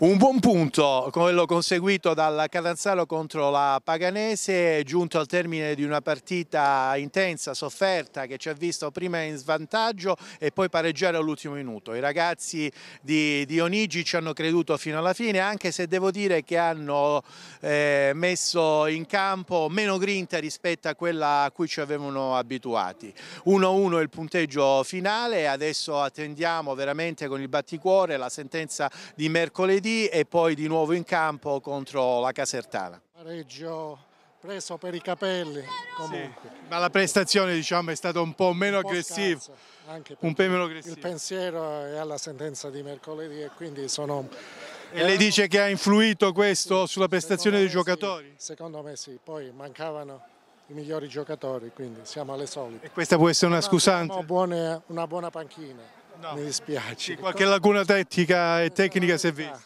Un buon punto, quello conseguito dal Catanzaro contro la Paganese, giunto al termine di una partita intensa, sofferta, che ci ha visto prima in svantaggio e poi pareggiare all'ultimo minuto. I ragazzi di Dionigi ci hanno creduto fino alla fine, anche se devo dire che hanno eh, messo in campo meno grinta rispetto a quella a cui ci avevano abituati. 1-1 il punteggio finale, adesso attendiamo veramente con il batticuore la sentenza di mercoledì venerdì e poi di nuovo in campo contro la Casertana. Pareggio preso per i capelli comunque. Sì, ma la prestazione diciamo, è stata un po' meno aggressiva. Un po' meno aggressiva. Il pensiero è alla sentenza di mercoledì e quindi sono... E lei eh, dice che ha influito questo sì, sulla prestazione dei giocatori? Sì, secondo me sì, poi mancavano i migliori giocatori, quindi siamo alle solite. E questa può essere una scusante? Una buona, una buona panchina, no. mi dispiace. Sì, qualche lacuna tattica e eh, tecnica si è vista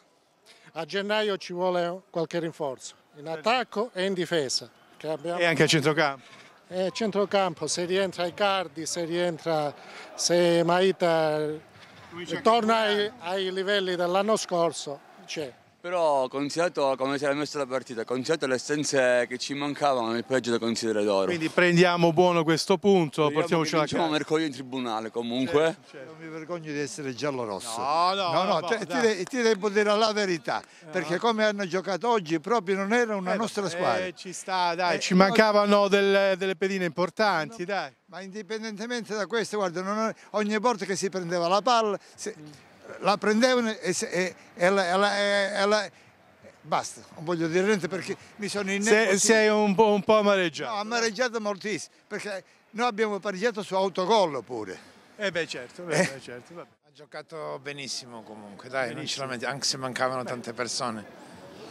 a gennaio ci vuole qualche rinforzo, in attacco e in difesa. Abbiamo... E anche a centrocampo? E centrocampo, se rientra Icardi, se rientra, se Maita torna ai, ai livelli dell'anno scorso, c'è. Però considerato come si era messa la partita, ho considerato le essenze che ci mancavano il peggio da considerare d'oro. Quindi prendiamo buono questo punto, Speriamo portiamoci la casa. mercoledì in tribunale comunque. Certo, certo. Non mi vergogno di essere giallo-rosso. No, no, no, no, no cioè, ti, dai. ti devo dire la verità, eh. perché come hanno giocato oggi proprio non era una eh, nostra eh, squadra. Eh, ci sta, dai, eh, ci mancavano delle, delle pedine importanti, no, dai. Ma indipendentemente da questo, guarda, è, ogni volta che si prendeva la palla... Si, mm la prendevano e, e, e, la, e la, basta, non voglio dire niente perché mi sono innervosito. Sei un po', un po amareggiato. No, amareggiato moltissimo, perché noi abbiamo pareggiato su autogol pure. Eh beh certo, beh, eh. certo ha giocato benissimo comunque, dai, benissimo. anche se mancavano beh. tante persone.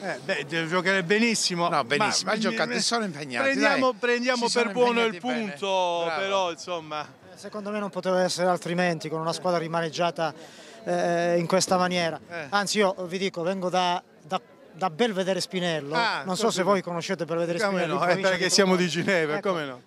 Eh, beh, deve giocare benissimo. No, benissimo, ma, ha giocato, sono impegnati. Prendiamo, prendiamo per buono il punto, però insomma. Secondo me non poteva essere altrimenti, con una squadra rimaneggiata eh, in questa maniera. Eh. Anzi io vi dico, vengo da, da da Belvedere Spinello, ah, non so se voi conoscete Belvedere come Spinello. No, perché siamo di Ginevra, ecco, come no?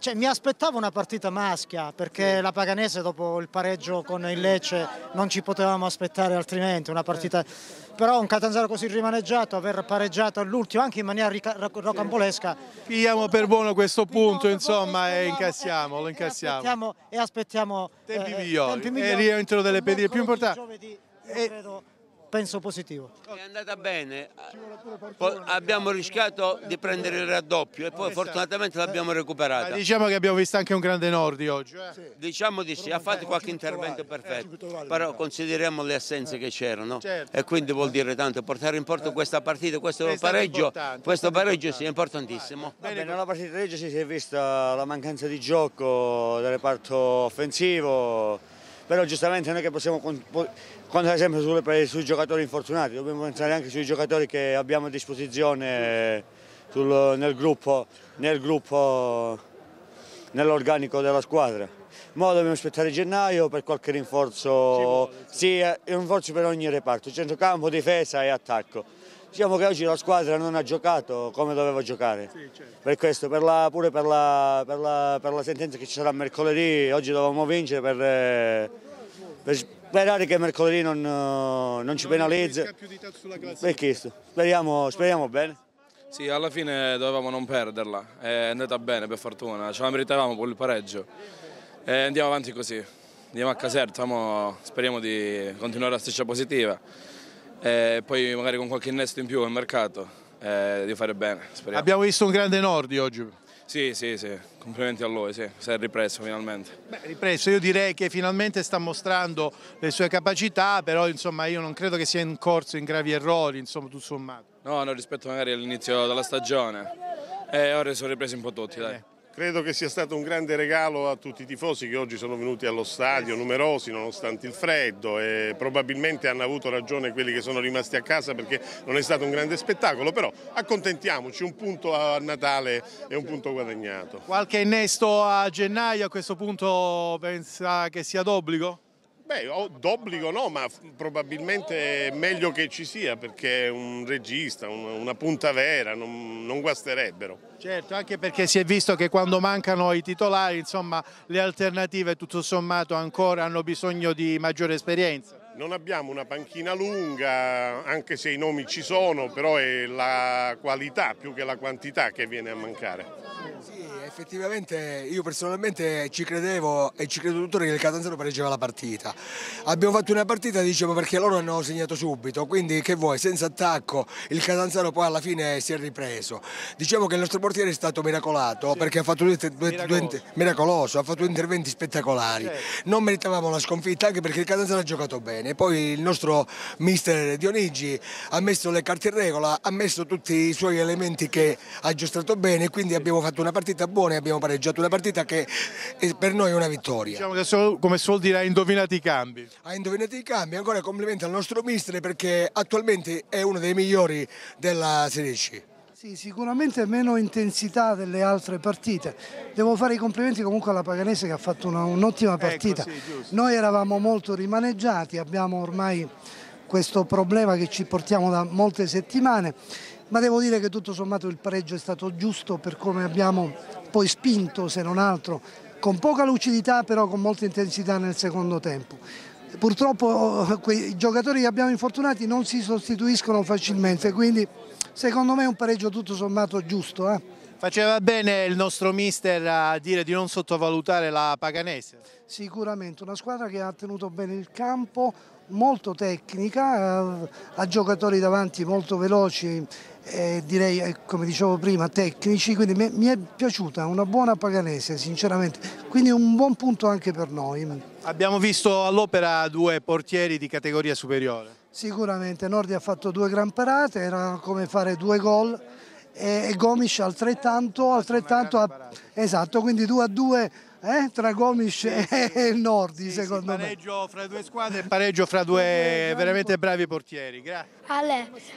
Cioè, mi aspettavo una partita maschia perché sì. la Paganese dopo il pareggio con il Lecce non ci potevamo aspettare altrimenti una partita sì. Eh. però un Catanzaro così rimaneggiato aver pareggiato all'ultimo anche in maniera rocambolesca pigliamo per buono questo punto Pigliamo insomma e incassiamo lo incassiamo e aspettiamo, e aspettiamo tempi, eh, migliori. tempi migliori e rientro delle pedine più importanti giovedì, io e... credo eh, penso positivo. È andata bene, abbiamo rischiato di prendere il raddoppio e poi fortunatamente l'abbiamo recuperata. Diciamo che abbiamo visto anche un grande Nordi oggi. Eh? Diciamo di sì, ha fatto qualche intervento perfetto, eh, però consideriamo le assenze eh, che c'erano certo. e quindi vuol dire tanto portare in porto eh. questa partita, questo pareggio, questo pareggio sì, è importantissimo. Bene, nella partita di Reggio si è vista la mancanza di gioco del reparto offensivo però giustamente noi che possiamo contare sempre sulle, sui giocatori infortunati, dobbiamo pensare anche sui giocatori che abbiamo a disposizione sul, nel gruppo, nel gruppo nell'organico della squadra. Ora dobbiamo aspettare gennaio per qualche rinforzo, sì, rinforzo per ogni reparto, centrocampo, difesa e attacco. Diciamo che oggi la squadra non ha giocato come doveva giocare, sì, certo. per questo, per la, pure per la, per, la, per la, sentenza che ci sarà mercoledì, oggi dovevamo vincere per, eh, per sperare che mercoledì non, eh, non ci non penalizzi. Speriamo, speriamo bene. Sì, alla fine dovevamo non perderla, è andata bene per fortuna, ce la meritavamo con il pareggio. E andiamo avanti così, andiamo a Caserta, speriamo di continuare la striscia positiva e eh, poi magari con qualche innesto in più al mercato eh, di fare bene. Speriamo. Abbiamo visto un grande Nordi oggi. Sì, sì, sì, complimenti a lui, sì. si è ripreso finalmente. Beh, ripreso, io direi che finalmente sta mostrando le sue capacità, però insomma io non credo che sia in corso in gravi errori, insomma tutto sommato. No, no rispetto magari all'inizio della stagione, eh, ora sono ripresi un po' tutti, dai. Eh. Credo che sia stato un grande regalo a tutti i tifosi che oggi sono venuti allo stadio, numerosi nonostante il freddo e probabilmente hanno avuto ragione quelli che sono rimasti a casa perché non è stato un grande spettacolo, però accontentiamoci, un punto a Natale è un punto guadagnato. Qualche innesto a gennaio a questo punto pensa che sia d'obbligo? Beh, d'obbligo no, ma probabilmente è meglio che ci sia perché un regista, una punta vera, non, non, guasterebbero. Certo, anche perché si è visto che quando mancano i titolari, insomma, le alternative tutto sommato ancora hanno bisogno di maggiore esperienza. Non abbiamo una panchina lunga, anche se i nomi ci sono, però è la qualità più che la quantità che viene a mancare effettivamente io personalmente ci credevo e ci credo tuttora che il Catanzaro pareggiava la partita. Abbiamo fatto una partita, dicevo, perché loro hanno segnato subito, quindi che vuoi, senza attacco il Catanzaro poi alla fine si è ripreso. Diciamo che il nostro portiere è stato miracolato sì. perché ha fatto due, due, miracoloso. Due, miracoloso, ha fatto due interventi spettacolari. Sì. Certo. Non meritavamo la sconfitta anche perché il Catanzaro ha giocato bene. Poi il nostro mister Dionigi ha messo le carte in regola, ha messo tutti i suoi elementi che ha aggiustato bene, quindi abbiamo fatto una partita buona buoni abbiamo pareggiato una partita che per noi è una vittoria. Diciamo che sono, come suol dire ha indovinato i cambi. Ha indovinato i cambi, ancora complimenti al nostro mister perché attualmente è uno dei migliori della Serie C. Sì, sicuramente meno intensità delle altre partite. Devo fare i complimenti comunque alla Paganese che ha fatto un'ottima un ecco, partita. Ecco, sì, Noi eravamo molto rimaneggiati, abbiamo ormai questo problema che ci portiamo da molte settimane ma devo dire che tutto sommato il pareggio è stato giusto per come abbiamo poi spinto, se non altro, con poca lucidità però con molta intensità nel secondo tempo. Purtroppo eh, i giocatori che abbiamo infortunati non si sostituiscono facilmente, quindi secondo me è un pareggio tutto sommato giusto. Eh? Faceva bene il nostro mister a dire di non sottovalutare la Paganese? Sicuramente, una squadra che ha tenuto bene il campo, molto tecnica, eh, ha giocatori davanti molto veloci eh, direi eh, come dicevo prima tecnici, quindi mi, mi è piaciuta una buona paganese sinceramente, quindi un buon punto anche per noi. Abbiamo visto all'opera due portieri di categoria superiore. Sicuramente, Nordi ha fatto due gran parate, era come fare due gol e, e Gomis altrettanto, altrettanto ha, esatto, quindi 2 a 2 eh? tra Gomis e Nordi sì, secondo sì, pareggio me. fra due squadre e pareggio fra due veramente bravi portieri. Grazie.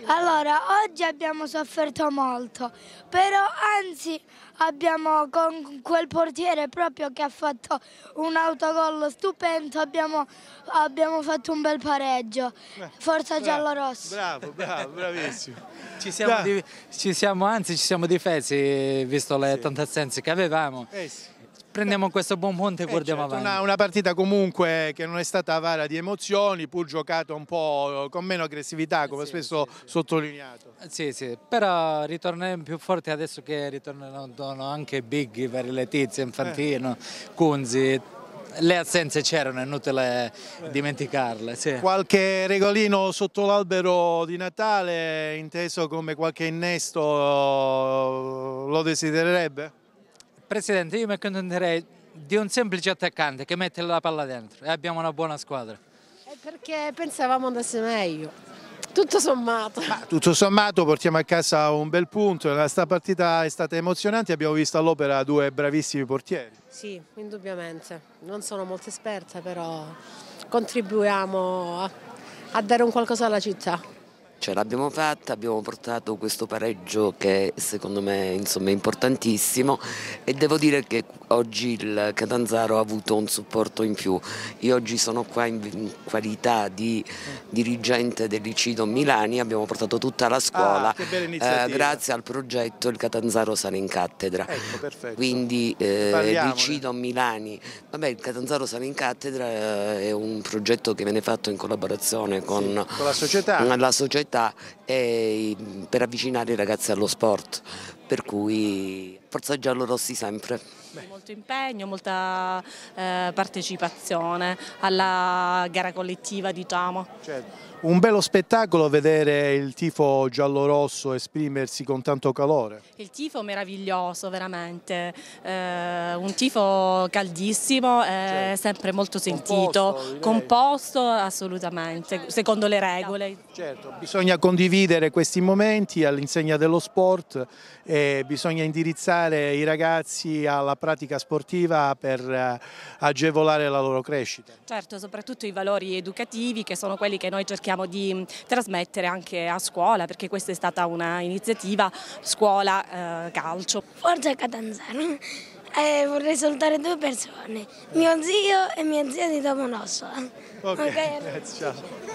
allora oggi abbiamo sofferto molto, però anzi abbiamo con quel portiere proprio che ha fatto un autogol stupendo, abbiamo, abbiamo fatto un bel pareggio. Eh, Forza giallo-rosso. Bravo, bravo, bravissimo. Ci siamo, Di, ci siamo, anzi ci siamo difesi visto le sì. tante assenze che avevamo. Eh sì prendiamo questo buon punto e eh guardiamo certo, avanti. Una, una, partita comunque che non è stata avara di emozioni, pur giocata un po' con meno aggressività, eh come sì, spesso sì, sottolineato. Eh, sì, sì, però ritorneremo più forti adesso che ritorneranno anche Bighi, Veri Letizia, eh. Infantino, eh. Kunzi, le assenze c'erano, è inutile dimenticarle. Sì. Qualche regolino sotto l'albero di Natale, inteso come qualche innesto, lo desidererebbe? Presidente, io mi accontenterei di un semplice attaccante che mette la palla dentro e abbiamo una buona squadra. È perché pensavamo andasse meglio. Tutto sommato. Ma, tutto sommato portiamo a casa un bel punto, questa partita è stata emozionante, abbiamo visto all'opera due bravissimi portieri. Sì, indubbiamente, non sono molto esperta però contribuiamo a, a dare un qualcosa alla città ce cioè, l'abbiamo fatta, abbiamo portato questo pareggio che secondo me insomma, è importantissimo e devo dire che oggi il Catanzaro ha avuto un supporto in più. Io oggi sono qua in qualità di dirigente dell'Icido Milani, abbiamo portato tutta la ah, scuola ah, eh, grazie al progetto Il Catanzaro sarà in cattedra. Ecco, Quindi eh, l'Icido Milani, vabbè il Catanzaro sarà in cattedra eh, è un progetto che viene fatto in collaborazione con, sì, con la società, la società realtà è mm, per avvicinare i ragazzi allo sport, per cui forza giallo rossi sempre. Beh molto impegno, molta eh, partecipazione alla gara collettiva diciamo. Certo. Un bello spettacolo vedere il tifo giallo-rosso esprimersi con tanto calore. Il tifo meraviglioso veramente, eh, un tifo caldissimo, eh, certo. sempre molto sentito, composto, composto assolutamente, certo. secondo le regole. Certo, bisogna condividere questi momenti all'insegna dello sport e bisogna indirizzare i ragazzi alla pratica pratica sportiva per eh, agevolare la loro crescita. Certo, soprattutto i valori educativi che sono quelli che noi cerchiamo di mm, trasmettere anche a scuola perché questa è stata un'iniziativa scuola-calcio. Eh, Forza Catanzaro. Eh, vorrei salutare due persone, mio zio e mia zia di Domonossola. Ok, okay. Eh, ciao.